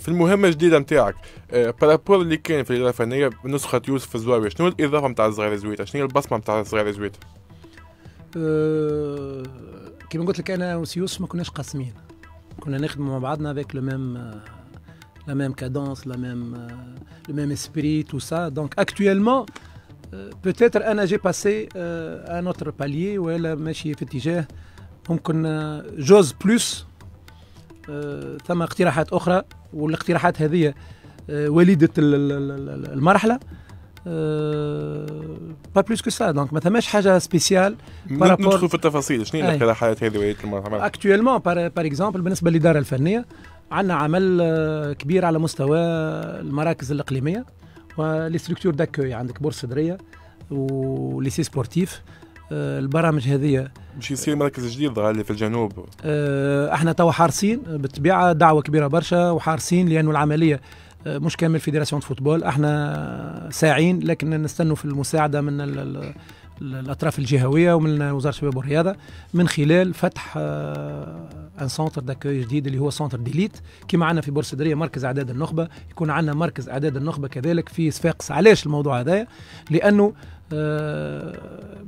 في المهمه الجديده نتاعك أه بارابور اللي كان في الاضافه الفنيه نسخه يوسف الزواوي شنو الاضافه نتاع الصغير الزويتة؟ شنو البصمه نتاع الصغير الزويتة؟ أه كيما قلت لك انا وسيوس ما كناش قاسمين كنا نخدموا مع بعضنا افيك لو ميم لا ميم كادونس لا ميم لو ميم اسبري تو سا دونك اكتويلمون بوتيتر انا جي باسي ان اوتر باليي ولا ماشي في اتجاه ممكن جوز آه، بلوس آه، ثم اقتراحات اخرى والاقتراحات هذه آه، وليده المرحله با بلوس كو سا دونك ما ثماش حاجه سبيسيال ندخلوا في التفاصيل شنو هي الاقتراحات هذه وليده المرحله اكتويلمون بار اكزومبل بالنسبه للاداره الفنيه عندنا عمل آه، كبير على مستوى المراكز الاقليميه ولي ستركتور داكوي عندك بورصه صدريه وليسي سبورتيف آه، البرامج هذه مش يصير مركز جديد غالي في الجنوب آه، احنا توا حارسين آه، بالطبيعه دعوه كبيره برشا وحارسين لانه العمليه مش كامل فيدراسيون فوتبول احنا ساعين لكن نستنوا في المساعده من الاطراف الجهويه ومن وزاره الشباب والرياضه من خلال فتح ان سونتر داكوي جديد اللي هو سونتر ديليت كما عندنا في دريه مركز اعداد النخبه يكون عندنا مركز اعداد النخبه كذلك في صفاقس علاش الموضوع هذايا لانه آه،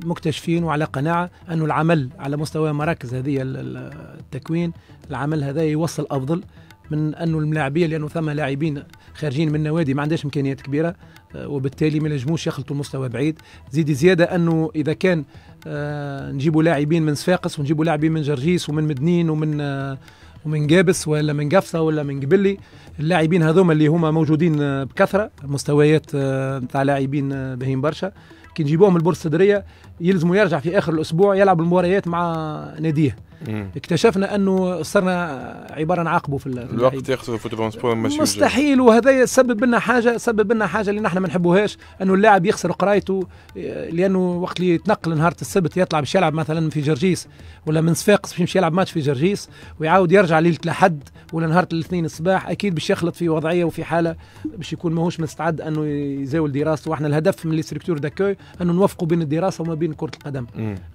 مكتشفين وعلى قناعة أن العمل على مستوى مراكز هذه التكوين العمل هذا يوصل أفضل من أنه الملاعبية لأنه ثم لاعبين خارجين من نوادي ما عندهاش امكانيات كبيره آه، وبالتالي ما ينجموش يخلطوا مستوى بعيد زيد زياده انه اذا كان آه، نجيبوا لاعبين من صفاقس ونجيبوا لاعبين من جرجيس ومن مدنين ومن آه، ومن جابس ولا من قفصه ولا من قبلي اللاعبين هذوما اللي هما موجودين بكثره مستويات نتاع لاعبين بهين برشا كي نجيبوهم البورصه الصدريه يلزموا يرجع في اخر الاسبوع يلعب المباريات مع ناديه مم. اكتشفنا انه صرنا عباره نعاقبه في الوقت ياخذ فوتبول سبور مستحيل وهذا سبب لنا حاجه سبب لنا حاجه اللي نحن ما نحبوهاش انه اللاعب يخسر قرايته اه، لانه وقت اللي يتنقل نهار السبت يطلع باش يلعب مثلا في جرجيس ولا من صفاقس باش يمشي يلعب ماتش في جرجيس ويعاود يرجع ليله الاحد ولا نهار الاثنين الصباح اكيد باش يخلط في وضعيه وفي حاله باش يكون ماهوش مستعد انه يزاول دراسته واحنا الهدف من لي ستركتور داكوي انه نوفقوا بين الدراسه وما بين كره القدم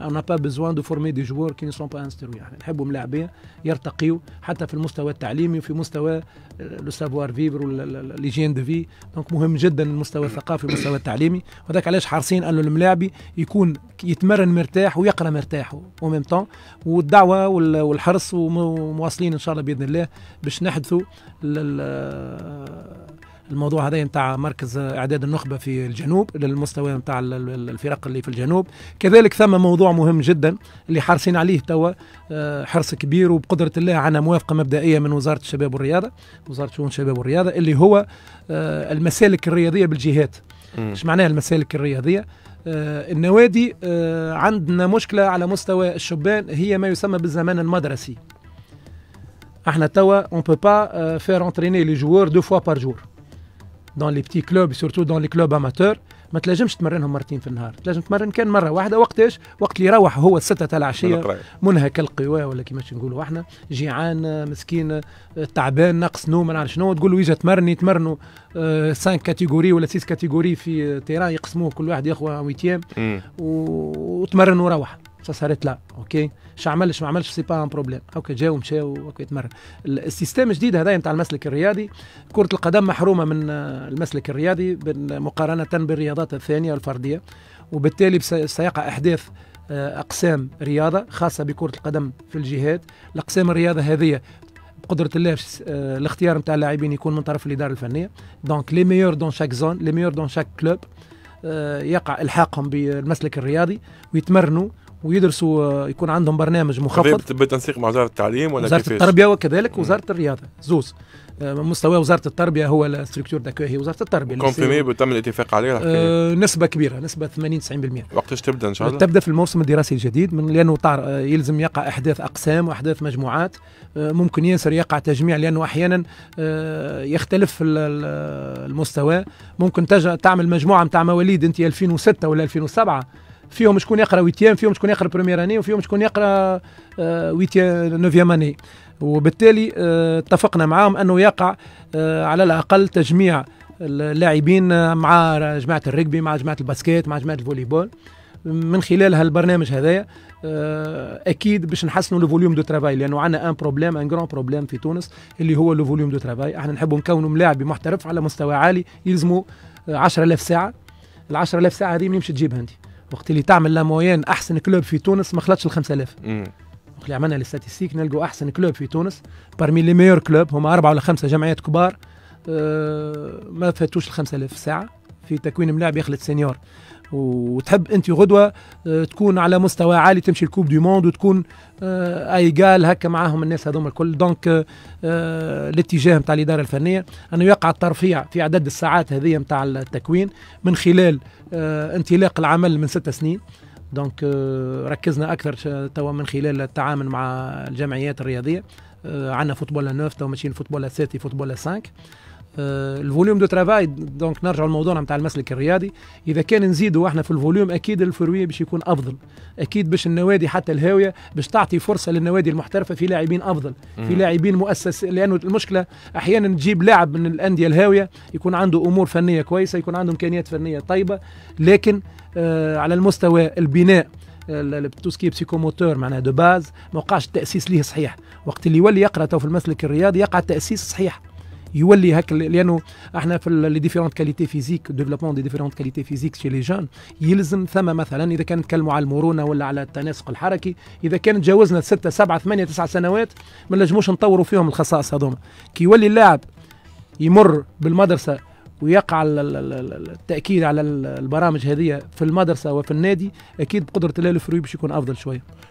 انا با بيزوان دو فورمي دي جوار كي نو سون با انستروي يعني نحبوا ملاعبيه يرتقيوا حتى في المستوى التعليمي وفي مستوى لو سافوار فيفر ليجين دو في دونك مهم جدا المستوى الثقافي والمستوى التعليمي وذاك علاش حارسين انه الملاعب يكون يتمرن مرتاح ويقرا مرتاح وميم طون والدعوه والحرص ومواصلين ان شاء الله باذن الله باش نحدثوا الموضوع هذا نتاع مركز اعداد النخبه في الجنوب للمستوى نتاع الفرق اللي في الجنوب كذلك ثم موضوع مهم جدا اللي حارسين عليه توا آه، حرص كبير وبقدره الله عنا موافقه مبدئيه من وزاره الشباب والرياضه وزاره شؤون الشباب والرياضه اللي هو آه، المسالك الرياضيه بالجهات ايش معناها المسالك الرياضيه آه، النوادي عندنا مشكله على مستوى الشبان هي ما يسمى بالزمان المدرسي احنا توا اون بو با فير انتريني لي جوور دو فوا بار جور دون لي بتي كلوب سورتو دون لي كلوب اماتور ما تلاجمش تمرنهم مرتين في النهار تلاجم تمرن كان مره واحده وقتاش وقت اللي يروح هو الستة تاع العشيه منهك القوى ولا كيما نقولوا احنا جيعان مسكين تعبان ناقص نوم ما نعرف شنو تقول له يجي تمرني تمرنوا 5 آه، كاتيجوري ولا 6 كاتيجوري في تيران آه، يقسموه كل واحد ياخذ ويتيام وتمرن وروح صارت لا اوكي شو عملش ما عملش سي با ان بروبليم اوكي جاو مشاو اوكي تمرن السيستم الجديد هذا نتاع المسلك الرياضي كره القدم محرومه من آه، المسلك الرياضي مقارنه بالرياضات الثانيه الفرديه وبالتالي سيقع احداث آه، اقسام رياضه خاصه بكره القدم في الجهات الاقسام الرياضه هذه بقدره الله آه، الاختيار نتاع اللاعبين يكون من طرف الاداره الفنيه دونك لي ميور دون شاك زون لي ميور دون شاك كلوب يقع الحاقهم بالمسلك الرياضي ويتمرنوا ويدرسوا آه، يكون عندهم برنامج مخفض بالتنسيق مع وزاره التعليم ولا وزاره التربيه وكذلك وزاره الرياضه زوز آه، مستوى وزاره التربيه هو الستركتور داكو هي وزاره التربيه كونفيمي وتم الاتفاق عليه آه نسبه كبيره نسبه 80 90% وقتاش تبدا ان شاء الله؟ تبدا في الموسم الدراسي الجديد من لانه آه، يلزم يقع احداث اقسام واحداث مجموعات ممكن ياسر يقع تجميع لانه احيانا يختلف المستوى ممكن تعمل مجموعه نتاع مواليد انت 2006 ولا 2007 فيهم شكون يقرا ويتيام فيهم شكون يقرا بروميير اني وفيهم شكون يقرا ويتيام نوفيام اني وبالتالي آه، اتفقنا معاهم انه يقع آه، على الاقل تجميع اللاعبين آه، مع جماعه الركبي مع جماعه الباسكيت مع جماعه الفوليبول من خلال هالبرنامج هذايا اكيد باش نحسنوا لو فوليوم دو ترافاي لانه عندنا ان بروبليم ان غران بروبليم في تونس اللي هو لو فوليوم دو ترافاي احنا نحبوا نكونوا ملاعب محترف على مستوى عالي يلزموا 10000 ساعه ال 10000 ساعه هذه منين باش تجيبها انت وقت اللي تعمل لا لامويان احسن كلوب في تونس ما خلطش ال 5000 وقت اللي عملنا لي نلقوا احسن كلوب في تونس بارمي لي ميور كلوب هما اربعه ولا خمسه جمعيات كبار أه ما فاتوش ال 5000 ساعه في تكوين ملاعب يخلط سينيور وتحب انت غدوه آه، تكون على مستوى عالي تمشي الكوب دي موند وتكون آه، ايقال هكا معاهم الناس هذوما الكل دونك آه، الاتجاه نتاع الاداره الفنيه انه يقع الترفيع في عدد الساعات هذه نتاع التكوين من خلال انطلاق العمل من ست سنين دونك ركزنا اكثر توا من خلال التعامل مع الجمعيات الرياضيه عندنا فوتبول 9 تو ماشيين فوتبول 7 فوتبول 5 آه، الفوليوم دو ترافاي دونك نرجع لموضوعنا نتاع المسلك الرياضي اذا كان نزيدوا احنا في الفوليوم اكيد الفرويه باش يكون افضل اكيد باش النوادي حتى الهاويه باش تعطي فرصه للنوادي المحترفه في لاعبين افضل في لاعبين مؤسس لانه المشكله احيانا تجيب لاعب من الانديه الهاويه يكون عنده امور فنيه كويسه يكون عنده امكانيات فنيه طيبه لكن آه على المستوى البناء تو سكي بسيكوموتور معناها دو باز ما وقعش التاسيس ليه صحيح وقت اللي يولي يقرا في المسلك الرياضي يقع التاسيس صحيح يولي هكا لانه احنا في لي ديفيرونت كاليتي فيزيك ديفلوبمون دي ديفيرونت كاليتي فيزيك شي لي جون يلزم ثم مثلا اذا كان نتكلموا على المرونه ولا على التناسق الحركي اذا كان تجاوزنا 6 7 8 9 سنوات ما نجموش نطوروا فيهم الخصائص هذوما كي يولي اللاعب يمر بالمدرسه ويقع التاكيد على البرامج هذه في المدرسه وفي النادي اكيد بقدره الله الفروي باش يكون افضل شويه